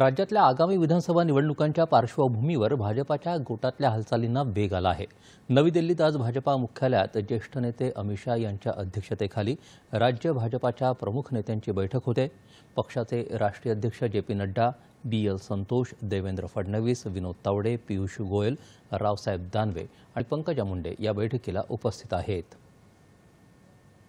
राज्यातल्या आगामी विधानसभा निवडणुकांच्या पार्श्वभूमीवर भाजपाच्या गोटातल्या हालचालींना वेग आला आहे नवी दिल्लीत आज भाजपा मुख्यालयात ज्येष्ठ नेते अमित शाह यांच्या अध्यक्षतेखाली राज्य भाजपाच्या प्रमुख नेत्यांची बैठक होते पक्षाचे राष्ट्रीय अध्यक्ष J P Nadda B L Santosh Devendra Fadnavis Vinod Tawde Piyush Goyal Raosaheb Danve आणि पंकजा मुंडे या बैठकीला उपस्थित आहेत